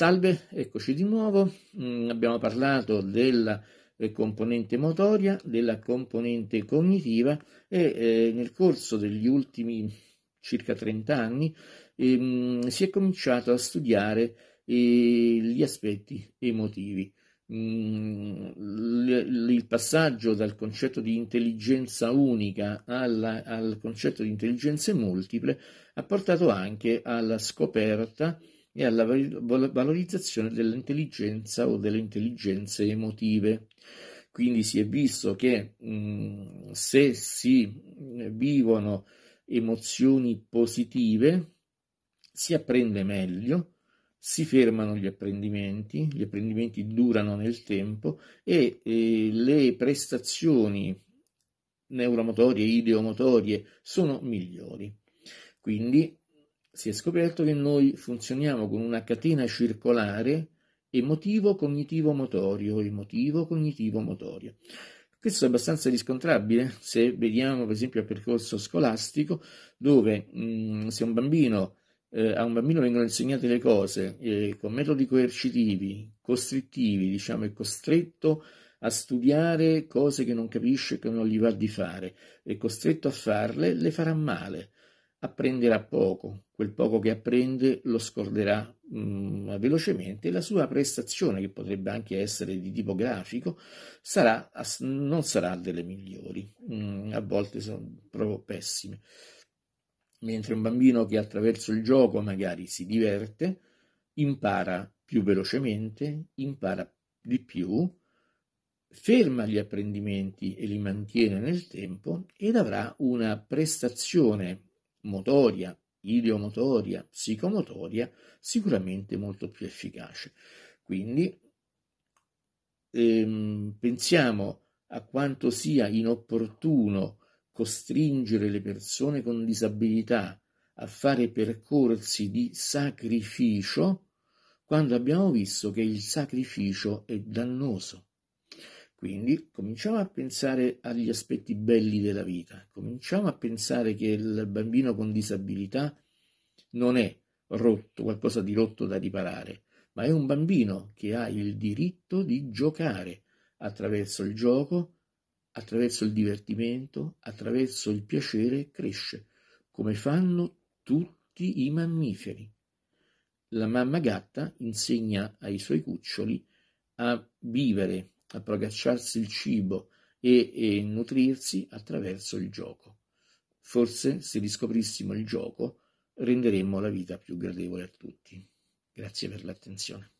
Salve, eccoci di nuovo. Mm, abbiamo parlato della eh, componente motoria, della componente cognitiva e eh, nel corso degli ultimi circa 30 anni ehm, si è cominciato a studiare eh, gli aspetti emotivi. Mm, il passaggio dal concetto di intelligenza unica alla, al concetto di intelligenze multiple ha portato anche alla scoperta e alla valorizzazione dell'intelligenza o delle intelligenze emotive. Quindi si è visto che mh, mm, se si vivono emozioni positive si apprende meglio, si fermano gli apprendimenti, gli apprendimenti durano nel tempo e, e le prestazioni neuromotorie, ideomotorie sono migliori. Quindi si è scoperto che noi funzioniamo con una catena circolare emotivo cognitivo motorio, emotivo cognitivo motorio. Questo è abbastanza riscontrabile se vediamo per esempio il percorso scolastico dove mh, mm, se un bambino, eh, a un bambino vengono insegnate le cose eh, con metodi coercitivi, costrittivi, diciamo è costretto a studiare cose che non capisce, che non gli va di fare, è costretto a farle, le farà male apprenderà poco, quel poco che apprende lo scorderà mh, mm, velocemente e la sua prestazione, che potrebbe anche essere di tipo grafico, sarà, non sarà delle migliori, mh, mm, a volte sono proprio pessime. Mentre un bambino che attraverso il gioco magari si diverte, impara più velocemente, impara di più, ferma gli apprendimenti e li mantiene nel tempo ed avrà una prestazione motoria, ideomotoria, psicomotoria sicuramente molto più efficace. Quindi ehm, pensiamo a quanto sia inopportuno costringere le persone con disabilità a fare percorsi di sacrificio quando abbiamo visto che il sacrificio è dannoso. Quindi cominciamo a pensare agli aspetti belli della vita, cominciamo a pensare che il bambino con disabilità non è rotto, qualcosa di rotto da riparare, ma è un bambino che ha il diritto di giocare attraverso il gioco, attraverso il divertimento, attraverso il piacere cresce, come fanno tutti i mammiferi. La mamma gatta insegna ai suoi cuccioli a vivere a procacciarsi il cibo e e nutrirsi attraverso il gioco. Forse se riscoprissimo il gioco renderemmo la vita più gradevole a tutti. Grazie per l'attenzione.